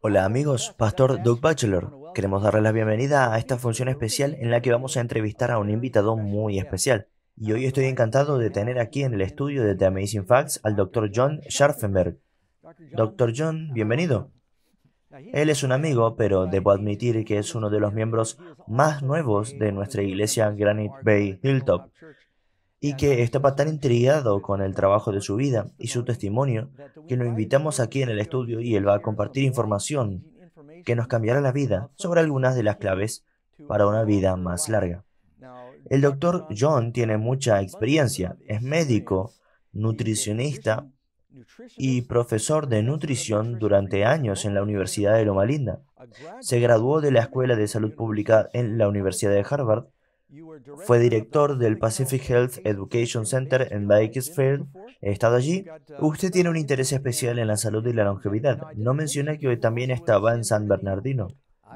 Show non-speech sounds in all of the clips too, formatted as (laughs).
Hola amigos, Pastor Doug Bachelor. Queremos darles la bienvenida a esta función especial en la que vamos a entrevistar a un invitado muy especial. Y hoy estoy encantado de tener aquí en el estudio de The Amazing Facts al Dr. John Scharfenberg. Dr. John, bienvenido. Él es un amigo, pero debo admitir que es uno de los miembros más nuevos de nuestra iglesia Granite Bay Hilltop y que estaba tan intrigado con el trabajo de su vida y su testimonio que lo invitamos aquí en el estudio y él va a compartir información que nos cambiará la vida sobre algunas de las claves para una vida más larga. El doctor John tiene mucha experiencia, es médico, nutricionista y profesor de nutrición durante años en la Universidad de Loma Linda. Se graduó de la Escuela de Salud Pública en la Universidad de Harvard fue director del Pacific Health Education Center en Bakersfield. He estado allí. Uh, Usted tiene un interés especial en la salud y la longevidad. No menciona que hoy también estaba en San Bernardino.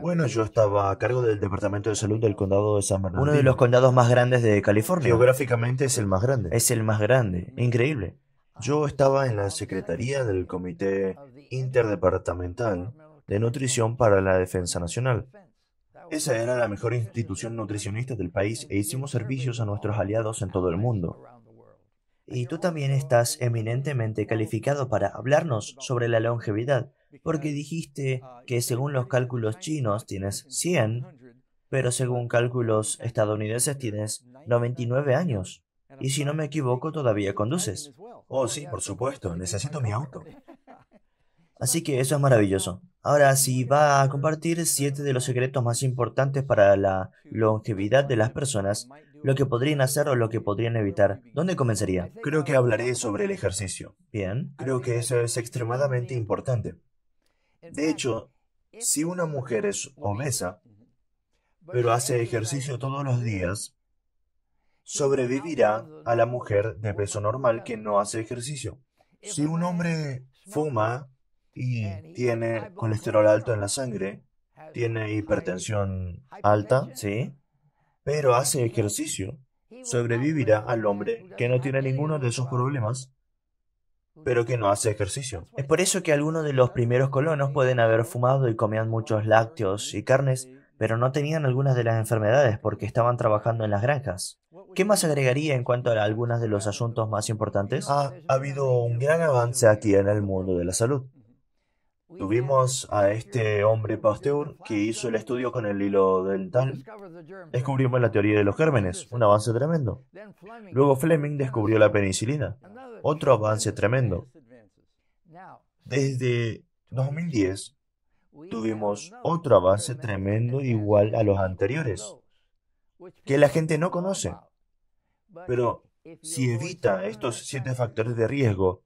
Bueno, yo estaba a cargo del Departamento de Salud del Condado de San Bernardino. Uno de los condados más grandes de California. Geográficamente es el más grande. Es el más grande. Mm-hmm. Increíble. Yo estaba en la Secretaría del Comité Interdepartamental de Nutrición para la Defensa Nacional. Esa era la mejor institución nutricionista del país e hicimos servicios a nuestros aliados en todo el mundo. Y tú también estás eminentemente calificado para hablarnos sobre la longevidad, porque dijiste que según los cálculos chinos tienes 100, pero según cálculos estadounidenses tienes 99 años. Y si no me equivoco, todavía conduces. Oh, sí, por supuesto, necesito mi auto. Así que eso es maravilloso. Ahora sí va a compartir siete de los secretos más importantes para la longevidad de las personas, lo que podrían hacer o lo que podrían evitar. ¿Dónde comenzaría? Creo que hablaré sobre el ejercicio. Bien. Creo que eso es extremadamente importante. De hecho, si una mujer es obesa, pero hace ejercicio todos los días, sobrevivirá a la mujer de peso normal que no hace ejercicio. Si un hombre fuma y tiene colesterol alto en la sangre, tiene hipertensión alta, ¿sí? Pero hace ejercicio. Sobrevivirá al hombre que no tiene ninguno de esos problemas, pero que no hace ejercicio. Es por eso que algunos de los primeros colonos pueden haber fumado y comían muchos lácteos y carnes, pero no tenían algunas de las enfermedades porque estaban trabajando en las granjas. ¿Qué más agregaría en cuanto a algunos de los asuntos más importantes? ha habido un gran avance aquí en el mundo de la salud. Tuvimos a este hombre Pasteur que hizo el estudio con el hilo dental. Descubrimos la teoría de los gérmenes, un avance tremendo. Luego Fleming descubrió la penicilina, otro avance tremendo. Desde 2010 tuvimos otro avance tremendo igual a los anteriores, que la gente no conoce. Pero si evita estos siete factores de riesgo,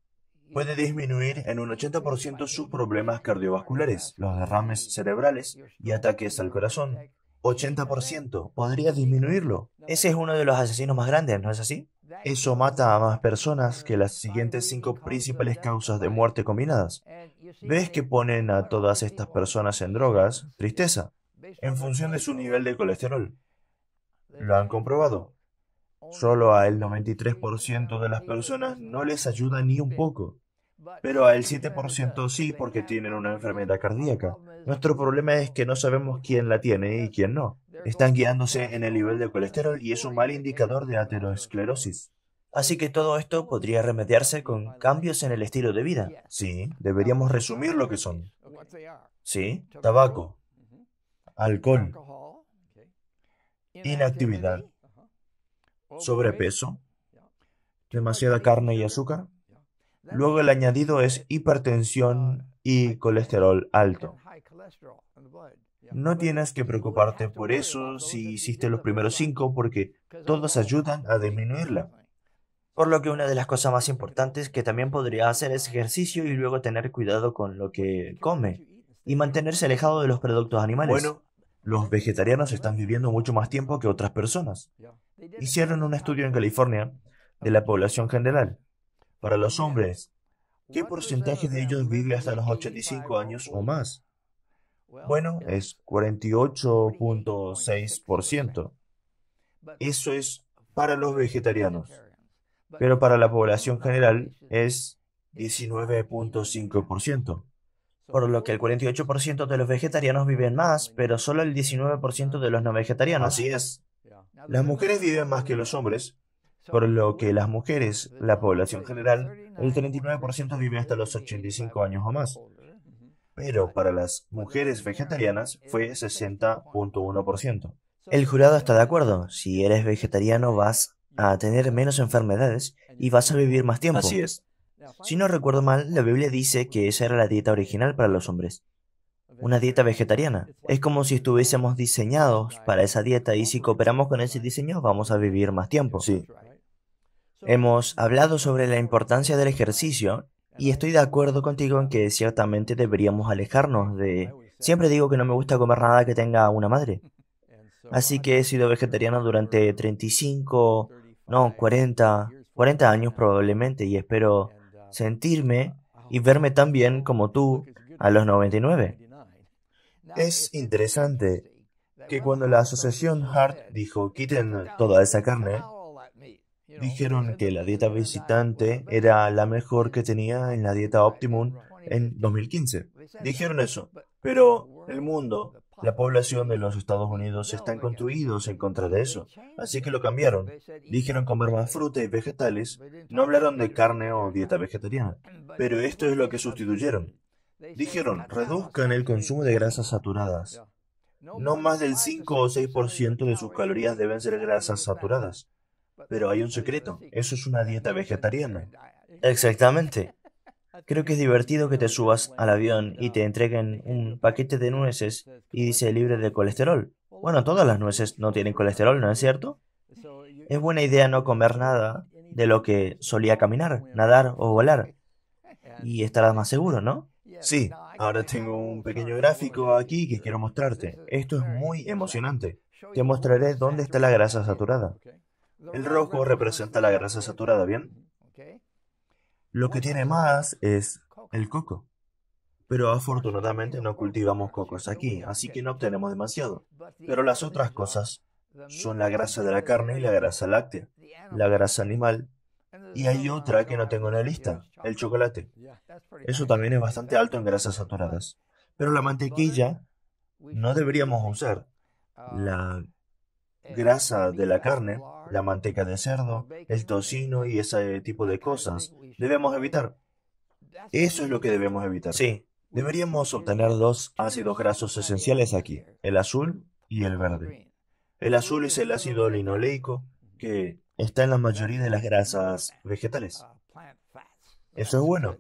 puede disminuir en un 80% sus problemas cardiovasculares, los derrames cerebrales y ataques al corazón. 80%, podría disminuirlo. Ese es uno de los asesinos más grandes, ¿no es así? Eso mata a más personas que las siguientes cinco principales causas de muerte combinadas. ¿Ves que ponen a todas estas personas en drogas? Tristeza. En función de su nivel de colesterol. Lo han comprobado. Solo a el 93% de las personas no les ayuda ni un poco. Pero al 7% sí porque tienen una enfermedad cardíaca. Nuestro problema es que no sabemos quién la tiene y quién no. Están guiándose en el nivel de colesterol y es un mal indicador de aterosclerosis. Así que todo esto podría remediarse con cambios en el estilo de vida. Sí, deberíamos resumir lo que son. Sí, tabaco, alcohol, inactividad, sobrepeso, demasiada carne y azúcar. Luego el añadido es hipertensión y colesterol alto. No tienes que preocuparte por eso si hiciste los primeros cinco porque todos ayudan a disminuirla. Por lo que una de las cosas más importantes que también podría hacer es ejercicio y luego tener cuidado con lo que come y mantenerse alejado de los productos animales. Los vegetarianos están viviendo mucho más tiempo que otras personas. Hicieron un estudio en California de la población general. Para los hombres, ¿qué porcentaje de ellos vive hasta los 85 años o más? Bueno, es 48.6%. Eso es para los vegetarianos. Pero para la población general es 19.5% por lo que el 48% de los vegetarianos viven más, pero solo el 19% de los no vegetarianos. Así es. Las mujeres viven más que los hombres, por lo que las mujeres, la población general, el 39% vive hasta los 85 años o más. Mm-hmm. Pero para las mujeres vegetarianas fue 60.1%. El jurado está de acuerdo. Si eres vegetariano vas a tener menos enfermedades y vas a vivir más tiempo. Así es. Si no recuerdo mal, la Biblia dice que esa era la dieta original para los hombres. Una dieta vegetariana. Es como si estuviésemos diseñados para esa dieta y si cooperamos con ese diseño vamos a vivir más tiempo. Sí. Hemos hablado sobre la importancia del ejercicio y estoy de acuerdo contigo en que ciertamente deberíamos alejarnos de... Siempre digo que no me gusta comer nada que tenga una madre. Así que he sido vegetariano durante 35, no, 40, 40 años probablemente y espero sentirme y verme tan bien como tú a los 99. Es interesante que cuando la asociación Hart dijo quiten toda esa carne, dijeron que la dieta visitante era la mejor que tenía en la dieta Optimum en 2015. Dijeron eso. Pero el mundo la población de los Estados Unidos están construidos en contra de eso, así que lo cambiaron. Dijeron comer más fruta y vegetales, no hablaron de carne o dieta vegetariana, pero esto es lo que sustituyeron. Dijeron, reduzcan el consumo de grasas saturadas. No más del 5 o 6% de sus calorías deben ser grasas saturadas. Pero hay un secreto, eso es una dieta vegetariana. Exactamente. Creo que es divertido que te subas al avión y te entreguen un paquete de nueces y dice libre de colesterol. Bueno, todas las nueces no tienen colesterol, ¿no es cierto? Es buena idea no comer nada de lo que solía caminar, nadar o volar. Y estarás más seguro, ¿no? Sí, ahora tengo un pequeño gráfico aquí que quiero mostrarte. Esto es muy emocionante. Te mostraré dónde está la grasa saturada. El rojo representa la grasa saturada, ¿bien? Lo que tiene más es el coco. Pero afortunadamente no cultivamos cocos aquí, así que no obtenemos demasiado. Pero las otras cosas son la grasa de la carne y la grasa láctea, la grasa animal. Y hay otra que no tengo en la lista, el chocolate. Eso también es bastante alto en grasas saturadas. Pero la mantequilla no deberíamos usar. La grasa de la carne, la manteca de cerdo, el tocino y ese tipo de cosas. Debemos evitar. Eso es lo que debemos evitar. Sí, deberíamos obtener dos ácidos grasos esenciales aquí, el azul y el verde. El azul es el ácido linoleico que está en la mayoría de las grasas vegetales. Eso es bueno.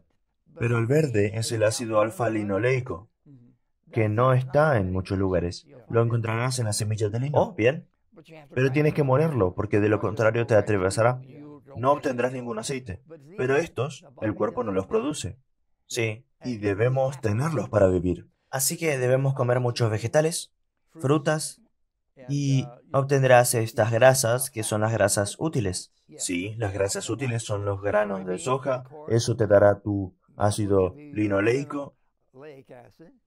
Pero el verde es el ácido alfa-linoleico, que no está en muchos lugares. Lo encontrarás en las semillas de lino. Oh, bien. Pero tienes que morirlo, porque de lo contrario te atravesará. No obtendrás ningún aceite. Pero estos, el cuerpo no los produce. Sí, y debemos tenerlos para vivir. Así que debemos comer muchos vegetales, frutas, y uh, obtendrás estas grasas, que son las grasas útiles. Sí, las grasas útiles son los granos de soja. Eso te dará tu ácido linoleico.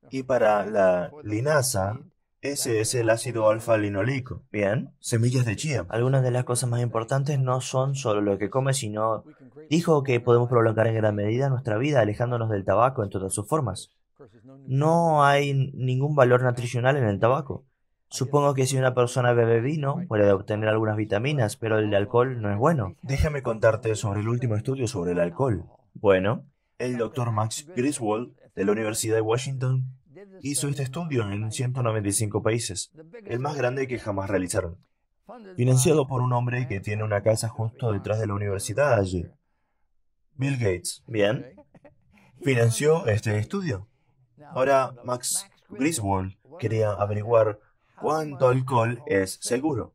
Y para la linaza, ese es el ácido alfa-linolico. Bien. Semillas de chía. Algunas de las cosas más importantes no son solo lo que come, sino... Dijo que podemos prolongar en gran medida nuestra vida alejándonos del tabaco en todas sus formas. No hay ningún valor nutricional en el tabaco. Supongo que si una persona bebe vino, puede obtener algunas vitaminas, pero el alcohol no es bueno. Déjame contarte sobre el último estudio sobre el alcohol. Bueno. El doctor Max Griswold, de la Universidad de Washington, hizo este estudio en 195 países, el más grande que jamás realizaron, financiado por un hombre que tiene una casa justo detrás de la universidad allí. Bill Gates, bien, financió este estudio. Ahora Max Griswold quería averiguar cuánto alcohol es seguro.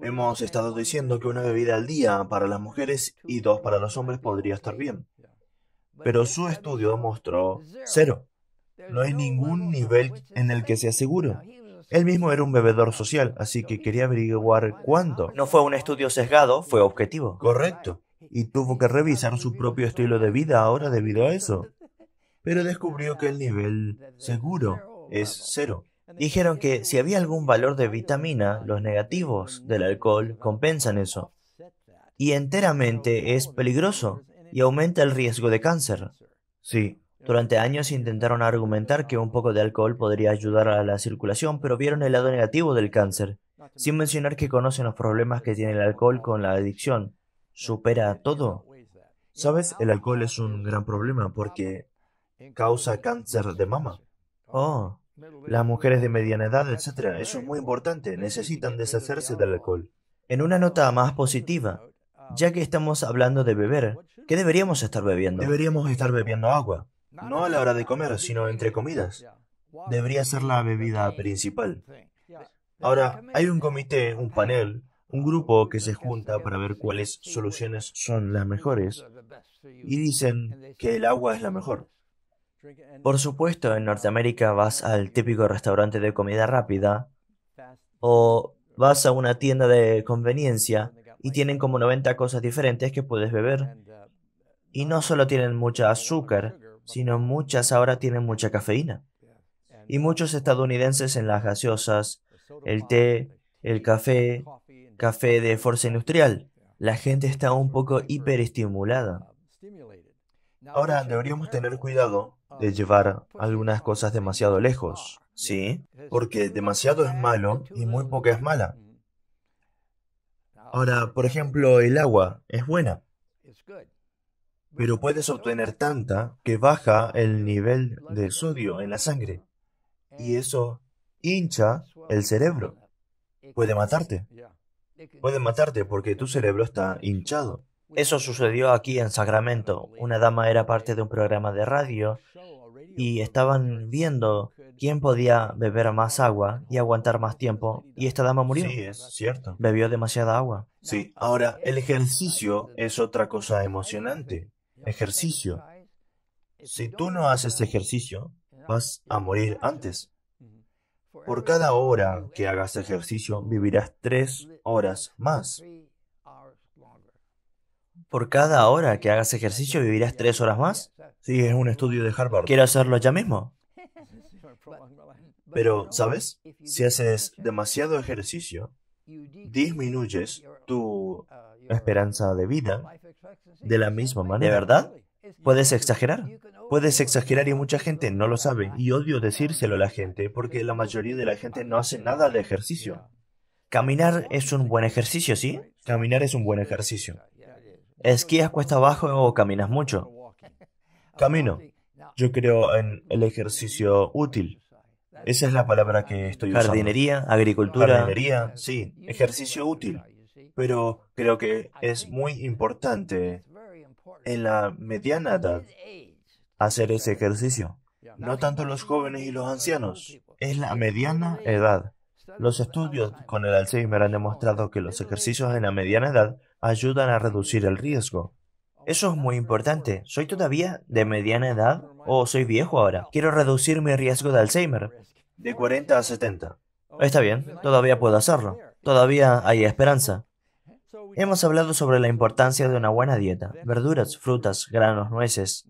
Hemos estado diciendo que una bebida al día para las mujeres y dos para los hombres podría estar bien. Pero su estudio mostró cero. No hay ningún nivel pues, en el que sea seguro. Él mismo era un bebedor social, así que quería averiguar cuánto. No fue un estudio sesgado, fue objetivo. Correcto. Y tuvo que revisar su propio estilo de vida ahora debido a eso. Pero descubrió que el nivel seguro es cero. Dijeron que si había algún valor de vitamina, los negativos del alcohol compensan eso. Y enteramente es peligroso y aumenta el riesgo de cáncer. Sí, durante años intentaron argumentar que un poco de alcohol podría ayudar a la circulación, pero vieron el lado negativo del cáncer, sin mencionar que conocen los problemas que tiene el alcohol con la adicción. Supera todo. Sabes, el alcohol es un gran problema porque causa cáncer de mama. Oh, las mujeres de mediana edad, etc. Eso es muy importante. Necesitan deshacerse del alcohol. En una nota más positiva, ya que estamos hablando de beber, ¿qué deberíamos estar bebiendo? Deberíamos estar bebiendo agua. No a la hora de comer, sino entre comidas. Debería ser la bebida principal. Ahora, hay un comité, un panel, un grupo que se junta para ver cuáles soluciones son las mejores y dicen que el agua es la mejor. Por supuesto, en Norteamérica vas al típico restaurante de comida rápida o vas a una tienda de conveniencia y tienen como 90 cosas diferentes que puedes beber. Y no solo tienen mucha azúcar, sino muchas ahora tienen mucha cafeína. Y muchos estadounidenses en las gaseosas, el té, el café, café de fuerza industrial. La gente está un poco hiperestimulada. Ahora deberíamos tener cuidado de llevar algunas cosas demasiado lejos, ¿sí? Porque demasiado es malo y muy poca es mala. Ahora, por ejemplo, el agua es buena pero puedes obtener tanta que baja el nivel de sodio en la sangre y eso hincha el cerebro. Puede matarte. Puede matarte porque tu cerebro está hinchado. Eso sucedió aquí en Sacramento. Una dama era parte de un programa de radio y estaban viendo quién podía beber más agua y aguantar más tiempo y esta dama murió. Sí, es cierto. Bebió demasiada agua. Sí, ahora el ejercicio es otra cosa emocionante ejercicio. Si tú no haces este ejercicio, vas a morir antes. Por cada hora que hagas ejercicio, vivirás tres horas más. Por cada hora que hagas ejercicio, vivirás tres horas más. Sí, es un estudio de Harvard. Quiero hacerlo ya mismo. Pero, ¿sabes? Si haces demasiado ejercicio, disminuyes tu uh, esperanza de vida de la misma manera. ¿De verdad? Puedes exagerar. Puedes exagerar y mucha gente no lo sabe. Y odio decírselo a la gente porque la mayoría de la gente no hace nada de ejercicio. Caminar es un buen ejercicio, ¿sí? Caminar es un buen ejercicio. ¿Esquías cuesta abajo o caminas mucho? (laughs) Camino. Yo creo uh, en el ejercicio útil. Esa es la palabra que estoy usando. Jardinería, agricultura. Jardinería, sí. Ejercicio útil pero creo que es muy importante en la mediana edad hacer ese ejercicio. No tanto los jóvenes y los ancianos, es la mediana edad. Los estudios con el Alzheimer han demostrado que los ejercicios en la mediana edad ayudan a reducir el riesgo. Eso es muy importante. ¿Soy todavía de mediana edad o soy viejo ahora? Quiero reducir mi riesgo de Alzheimer. De 40 a 70. Está bien, todavía puedo hacerlo. Todavía hay esperanza. Hemos hablado sobre la importancia de una buena dieta, verduras, frutas, granos, nueces,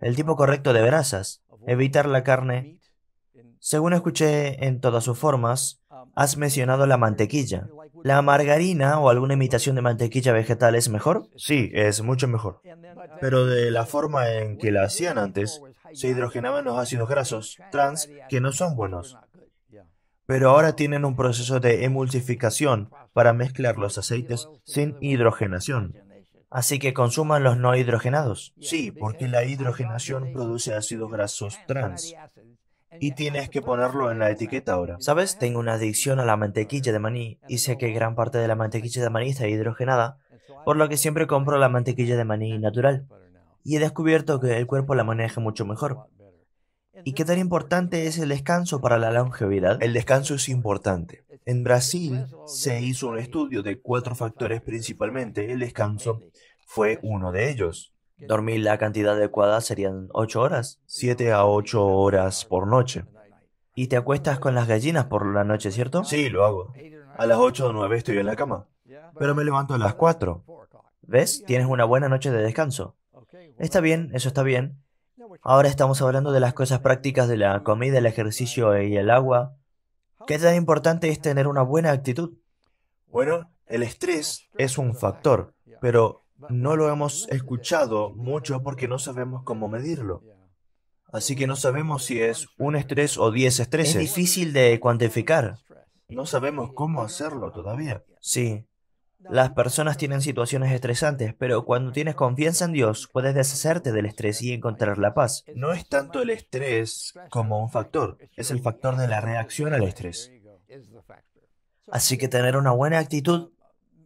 el tipo correcto de grasas, evitar la carne. Según escuché en todas sus formas, has mencionado la mantequilla. ¿La margarina o alguna imitación de mantequilla vegetal es mejor? Sí, es mucho mejor. Pero de la forma en que la hacían antes, se hidrogenaban los ácidos grasos trans que no son buenos pero ahora tienen un proceso de emulsificación para mezclar los aceites sin hidrogenación. Así que consuman los no hidrogenados. Sí, porque la hidrogenación produce ácidos grasos trans. Y tienes que ponerlo en la etiqueta ahora. ¿Sabes? Tengo una adicción a la mantequilla de maní y sé que gran parte de la mantequilla de maní está hidrogenada, por lo que siempre compro la mantequilla de maní natural. Y he descubierto que el cuerpo la maneja mucho mejor. ¿Y qué tan importante es el descanso para la longevidad? El descanso es importante. En Brasil se hizo un estudio de cuatro factores principalmente. El descanso fue uno de ellos. Dormir la cantidad adecuada serían ocho horas. 7 a 8 horas por noche. ¿Y te acuestas con las gallinas por la noche, cierto? Sí, lo hago. A las ocho o nueve estoy en la cama. Pero me levanto a las cuatro. ¿Ves? Tienes una buena noche de descanso. Está bien, eso está bien. Ahora estamos hablando de las cosas prácticas de la comida, el ejercicio y el agua. ¿Qué tan importante es tener una buena actitud? Bueno, el estrés es un factor, pero no lo hemos escuchado mucho porque no sabemos cómo medirlo. Así que no sabemos si es un estrés o 10 estreses. Es difícil de cuantificar. No sabemos cómo hacerlo todavía. Sí, las personas tienen situaciones estresantes, pero cuando tienes confianza en Dios, puedes deshacerte del estrés y encontrar la paz. No es tanto el estrés como un factor, es el factor de la reacción al estrés. Así que tener una buena actitud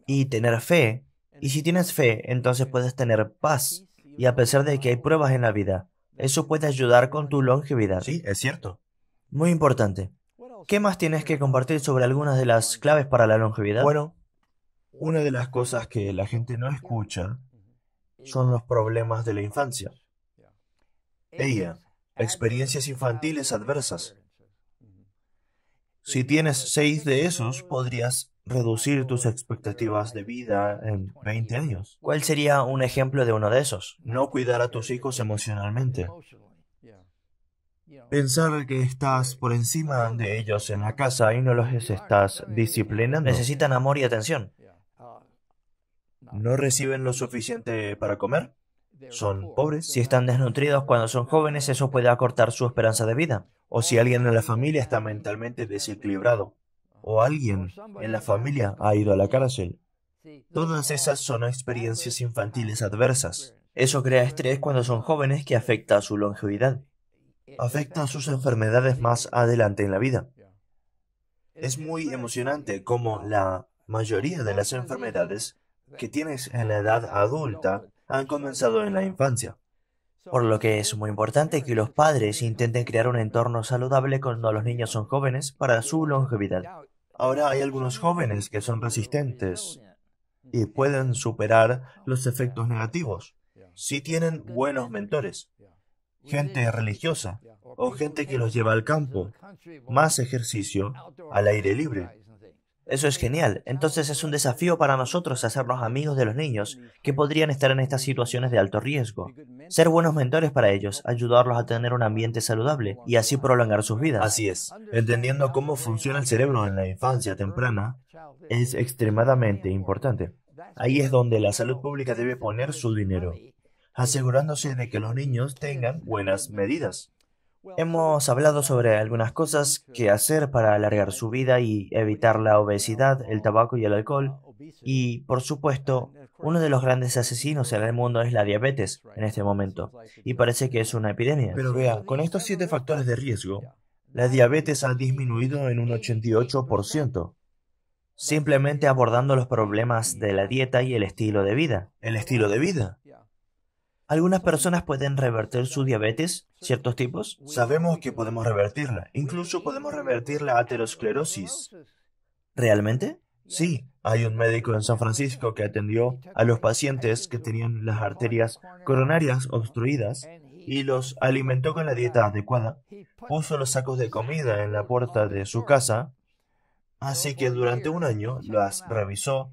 y tener fe, y si tienes fe, entonces puedes tener paz, y a pesar de que hay pruebas en la vida, eso puede ayudar con tu longevidad. Sí, es cierto. Muy importante. ¿Qué más tienes que compartir sobre algunas de las claves para la longevidad? Bueno, una de las cosas que la gente no escucha son los problemas de la infancia. Ella, experiencias infantiles adversas. Si tienes seis de esos, podrías reducir tus expectativas de vida en 20 años. ¿Cuál sería un ejemplo de uno de esos? No cuidar a tus hijos emocionalmente. Pensar que estás por encima de ellos en la casa y no los estás disciplinando. Necesitan amor y atención no reciben lo suficiente para comer, son pobres. Si están desnutridos cuando son jóvenes, eso puede acortar su esperanza de vida. O si alguien en la familia está mentalmente desequilibrado. O alguien en la familia ha ido a la cárcel. Todas esas ah, son experiencias pues, infantiles adversas. Pues, eso crea estrés cuando son jóvenes que afecta a su longevidad. Eh, afecta a sus enfermedades más adelante en la vida. Es muy emocionante cómo la mayoría de las enfermedades que tienes en la edad adulta han comenzado en la infancia. Por lo que es muy importante que los padres intenten crear un entorno saludable cuando los niños son jóvenes para su longevidad. Ahora hay algunos jóvenes que son resistentes y pueden superar los efectos negativos si tienen buenos mentores, gente religiosa o gente que los lleva al campo, más ejercicio al aire libre eso es genial. Entonces es un desafío para nosotros hacernos amigos de los niños que podrían estar en estas situaciones de alto riesgo. Ser buenos mentores para ellos, ayudarlos a tener un ambiente saludable y así prolongar sus vidas. Así es. Entendiendo cómo funciona el cerebro en la infancia temprana es extremadamente importante. Ahí es donde la salud pública debe poner su dinero, asegurándose de que los niños tengan buenas medidas. Hemos hablado sobre algunas cosas que hacer para alargar su vida y evitar la obesidad, el tabaco y el alcohol. Y, por supuesto, uno de los grandes asesinos en el mundo es la diabetes en este momento. Y parece que es una epidemia. Pero vea, con estos siete factores de riesgo, la diabetes ha disminuido en un 88%, simplemente abordando los problemas de la dieta y el estilo de vida. ¿El estilo de vida? Algunas personas pueden revertir su diabetes, ciertos tipos. Sabemos que podemos revertirla. Incluso podemos revertir la aterosclerosis. ¿Realmente? Sí, hay un médico en San Francisco que atendió a los pacientes que tenían las arterias coronarias obstruidas y los alimentó con la dieta adecuada. Puso los sacos de comida en la puerta de su casa, así que durante un año las revisó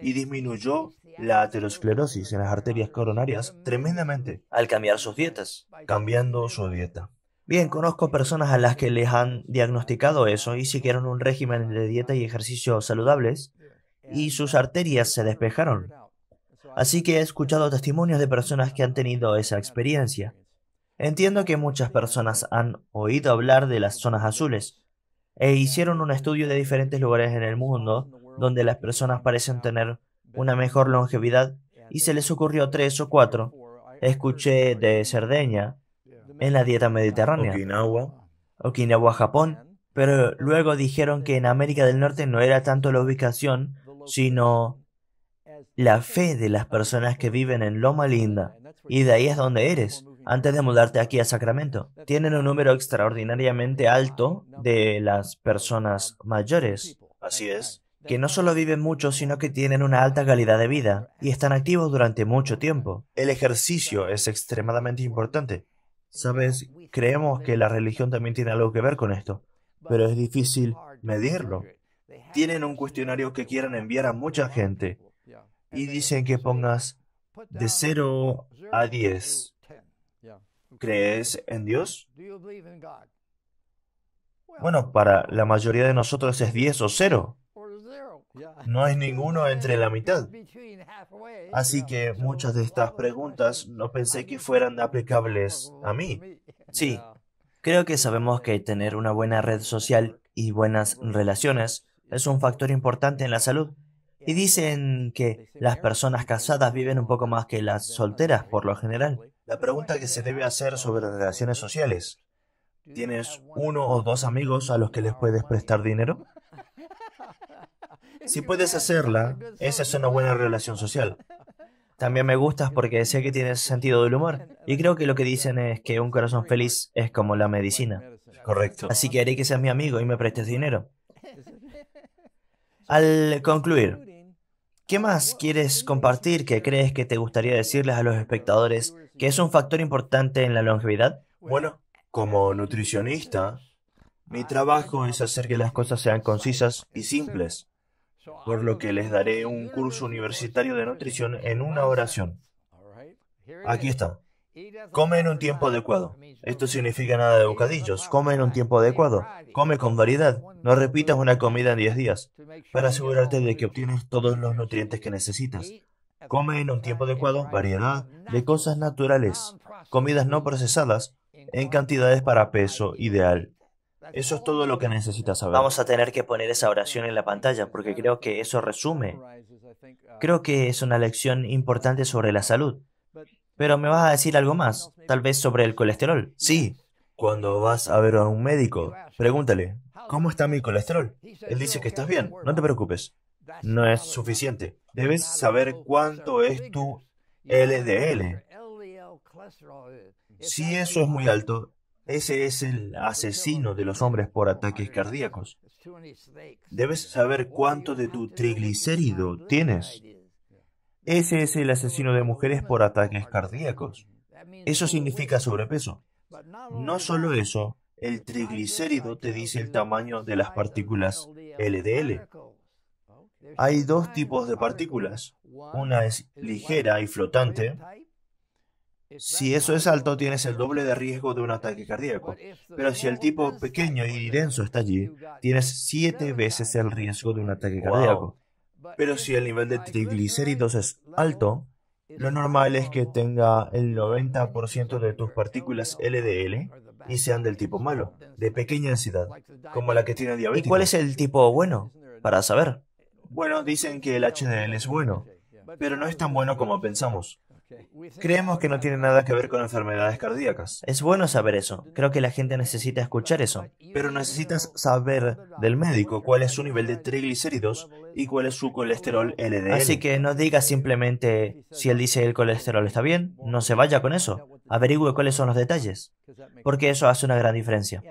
y disminuyó la aterosclerosis en las arterias coronarias tremendamente al cambiar sus dietas. Cambiando su dieta. Bien, conozco personas a las que les han diagnosticado eso y siguieron un régimen de dieta y ejercicio saludables y sus arterias se despejaron. Así que he escuchado testimonios de personas que han tenido esa experiencia. Entiendo que muchas personas han oído hablar de las zonas azules e hicieron un estudio de diferentes lugares en el mundo donde las personas parecen tener una mejor longevidad y se les ocurrió tres o cuatro. Escuché de Cerdeña, en la dieta mediterránea. Okinawa. Okinawa, Japón. Pero luego dijeron que en América del Norte no era tanto la ubicación, sino la fe de las personas que viven en Loma Linda. Y de ahí es donde eres, antes de mudarte aquí a Sacramento. Tienen un número extraordinariamente alto de las personas mayores. Así es que no solo viven mucho, sino que tienen una alta calidad de vida y están activos durante mucho tiempo. El ejercicio es extremadamente importante. Sabes, creemos que la religión también tiene algo que ver con esto, pero es difícil medirlo. Tienen un cuestionario que quieran enviar a mucha gente y dicen que pongas de 0 a 10. ¿Crees en Dios? Bueno, para la mayoría de nosotros es 10 o 0. No hay ninguno entre la mitad. Así que muchas de estas preguntas no pensé que fueran aplicables a mí. Sí, creo que sabemos que tener una buena red social y buenas relaciones es un factor importante en la salud. Y dicen que las personas casadas viven un poco más que las solteras por lo general. La pregunta que se debe hacer sobre relaciones sociales. ¿Tienes uno o dos amigos a los que les puedes prestar dinero? Si puedes hacerla, esa es una buena relación social. También me gustas porque sé que tienes sentido del humor. Y creo que lo que dicen es que un corazón feliz es como la medicina. Correcto. Así que haré que seas mi amigo y me prestes dinero. Al concluir, ¿qué más quieres compartir que crees que te gustaría decirles a los espectadores que es un factor importante en la longevidad? Bueno, como nutricionista, mi trabajo es hacer que las cosas sean concisas y simples por lo que les daré un curso universitario de nutrición en una oración. Aquí está. Come en un tiempo adecuado. Esto significa nada de bocadillos. Come en un tiempo adecuado. Come con variedad. No repitas una comida en 10 días para asegurarte de que obtienes todos los nutrientes que necesitas. Come en un tiempo adecuado variedad de cosas naturales, comidas no procesadas, en cantidades para peso ideal. Eso es todo lo que necesitas saber. Vamos a tener que poner esa oración en la pantalla porque creo que eso resume. Creo que es una lección importante sobre la salud. Pero me vas a decir algo más, tal vez sobre el colesterol. Sí. Cuando vas a ver a un médico, pregúntale, ¿cómo está mi colesterol? Él dice que estás bien, no te preocupes. No es suficiente. Debes saber cuánto es tu LDL. Si eso es muy alto, ese es el asesino de los hombres por ataques cardíacos. Debes saber cuánto de tu triglicérido tienes. Ese es el asesino de mujeres por ataques cardíacos. Eso significa sobrepeso. No solo eso, el triglicérido te dice el tamaño de las partículas LDL. Hay dos tipos de partículas. Una es ligera y flotante si eso es alto, tienes el doble de riesgo de un ataque cardíaco. Pero si el tipo pequeño y denso está allí, tienes siete veces el riesgo de un ataque cardíaco. Pero si el nivel de triglicéridos es alto, lo normal es que tenga el 90% de tus partículas LDL y sean del tipo malo, de pequeña densidad, como la que tiene diabetes. ¿Y cuál es el tipo bueno? Para saber. Bueno, dicen que el HDL es bueno, pero no es tan bueno como pensamos. Creemos que no tiene nada que ver con enfermedades cardíacas. Es bueno saber eso. Creo que la gente necesita escuchar eso. Pero necesitas saber del médico cuál es su nivel de triglicéridos y cuál es su colesterol LDL. Así que no digas simplemente si él dice el colesterol está bien, no se vaya con eso. Averigüe cuáles son los detalles, porque eso hace una gran diferencia.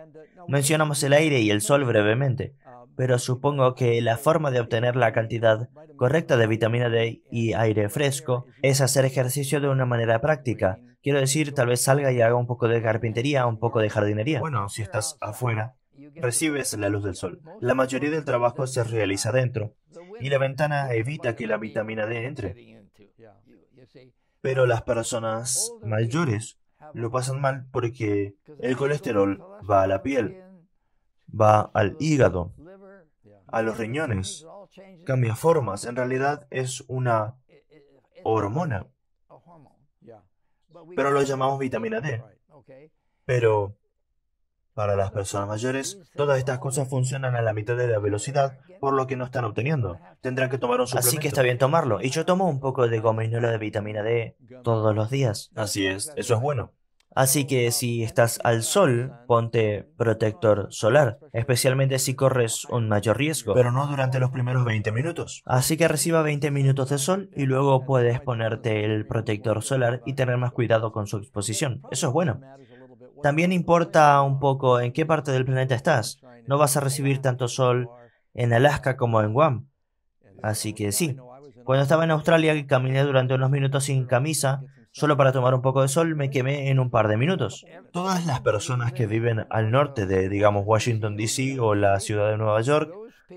Mencionamos el aire y el sol brevemente, pero supongo que la forma de obtener la cantidad correcta de vitamina D y aire fresco es hacer ejercicio de una manera práctica. Quiero decir, tal vez salga y haga un poco de carpintería, un poco de jardinería. Bueno, si estás afuera, recibes la luz del sol. La mayoría del trabajo se realiza dentro y la ventana evita que la vitamina D entre. Pero las personas mayores lo pasan mal porque el colesterol va a la piel, va al hígado, a los riñones, cambia formas. En realidad es una hormona. Pero lo llamamos vitamina D. Pero para las personas mayores, todas estas cosas funcionan a la mitad de la velocidad, por lo que no están obteniendo. Tendrán que tomar un suplemento. Así que está bien tomarlo. Y yo tomo un poco de gominola de vitamina D todos los días. Así es, eso es bueno. Así que si estás al sol, ponte protector solar, especialmente si corres un mayor riesgo. Pero no durante los primeros 20 minutos. Así que reciba 20 minutos de sol y luego puedes ponerte el protector solar y tener más cuidado con su exposición. Eso es bueno. También importa un poco en qué parte del planeta estás. No vas a recibir tanto sol en Alaska como en Guam. Así que sí. Cuando estaba en Australia y caminé durante unos minutos sin camisa, solo para tomar un poco de sol, me quemé en un par de minutos. Todas las personas que viven al norte de, digamos, Washington, D.C. o la ciudad de Nueva York,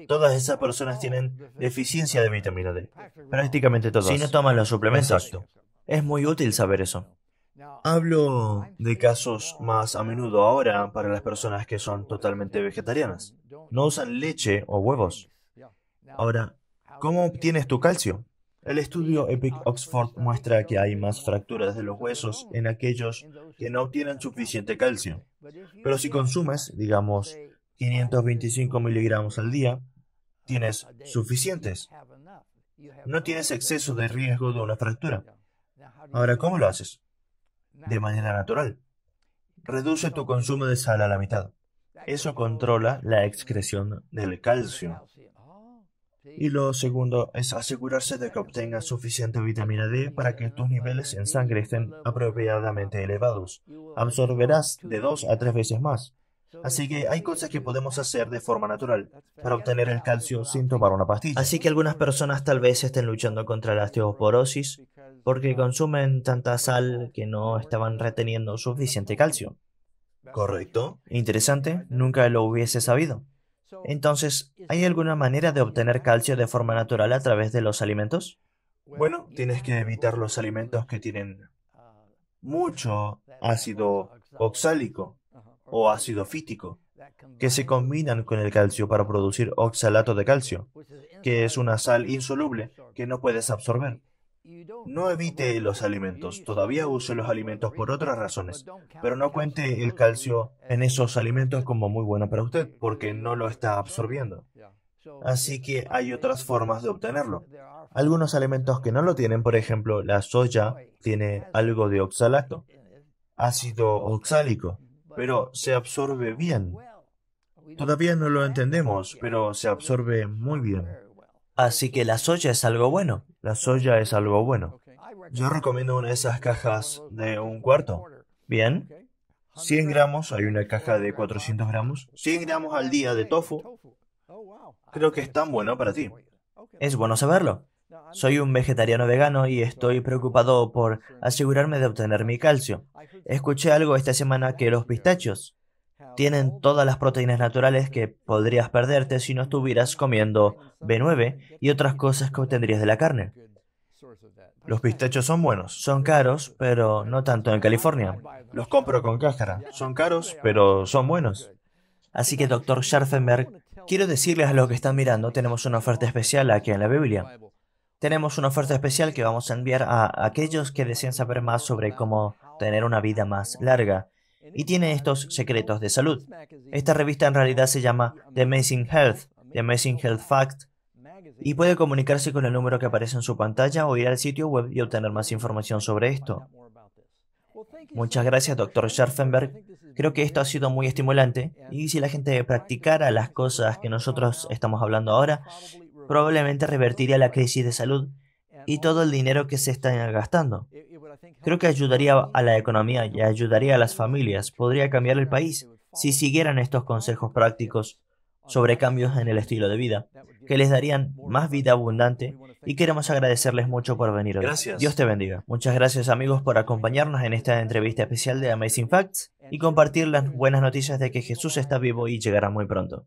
Todas esas personas tienen deficiencia de vitamina D. Prácticamente todas. Si no toman los suplementos. Es muy útil saber eso. Hablo de casos más a menudo ahora para las personas que son totalmente vegetarianas. No usan leche o huevos. Ahora, ¿cómo obtienes tu calcio? El estudio EPIC Oxford muestra que hay más fracturas de los huesos en aquellos que no obtienen suficiente calcio. Pero si consumes, digamos, 525 miligramos al día, tienes suficientes. No tienes exceso de riesgo de una fractura. Ahora, ¿cómo lo haces? de manera natural. Reduce tu consumo de sal a la mitad. Eso controla la excreción del calcio. Y lo segundo es asegurarse de que obtengas suficiente vitamina D para que tus niveles en sangre estén apropiadamente elevados. Absorberás de dos a tres veces más. Así que hay cosas que podemos hacer de forma natural para obtener el calcio sin tomar una pastilla. Así que algunas personas tal vez estén luchando contra la osteoporosis porque consumen tanta sal que no estaban reteniendo suficiente calcio. ¿Correcto? Interesante, nunca lo hubiese sabido. Entonces, ¿hay alguna manera de obtener calcio de forma natural a través de los alimentos? Bueno, tienes que evitar los alimentos que tienen mucho ácido oxálico o ácido fítico, que se combinan con el calcio para producir oxalato de calcio, que es una sal insoluble que no puedes absorber. No evite los alimentos, todavía use los alimentos por otras razones, pero no cuente el calcio en esos alimentos como muy bueno para usted, porque no lo está absorbiendo. Así que hay otras formas de obtenerlo. Algunos alimentos que no lo tienen, por ejemplo, la soya tiene algo de oxalato, ácido oxálico, pero se absorbe bien. Todavía no lo entendemos, pero se absorbe muy bien. Así que la soya es algo bueno. La soya es algo bueno. Yo recomiendo una de esas cajas de un cuarto. Bien. 100 gramos, hay una caja de 400 gramos. 100 gramos al día de tofu. Creo que es tan bueno para ti. Es bueno saberlo. Soy un vegetariano vegano y estoy preocupado por asegurarme de obtener mi calcio. Escuché algo esta semana que los pistachos tienen todas pues, las proteínas naturales que podrías perderte si no estuvieras comiendo B9 y otras cosas que obtendrías de la carne. Los pistachos son buenos. Son caros, pero no tanto en California. Los compro con cáscara. Son caros, pero son buenos. Así que, doctor Scharfenberg, quiero decirles a los que están mirando, tenemos una oferta especial aquí en la Biblia. Tenemos una oferta especial que vamos a enviar a aquellos que deseen saber más sobre cómo tener una vida más larga y tiene estos secretos de salud. Esta revista en realidad se llama The Amazing Health, The Amazing Health Fact, y puede comunicarse con el número que aparece en su pantalla o ir al sitio web y obtener más información sobre esto. Muchas gracias, doctor Scharfenberg. Creo que esto ha sido muy estimulante y si la gente practicara las cosas que nosotros estamos hablando ahora, probablemente revertiría la crisis de salud y todo el dinero que se está gastando. Creo que ayudaría a la economía y ayudaría a las familias. Podría cambiar el país si siguieran estos consejos prácticos sobre cambios en el estilo de vida, que les darían más vida abundante y queremos agradecerles mucho por venir hoy. Dios te bendiga. Muchas gracias amigos por acompañarnos en esta entrevista especial de Amazing Facts y compartir las buenas noticias de que Jesús está vivo y llegará muy pronto.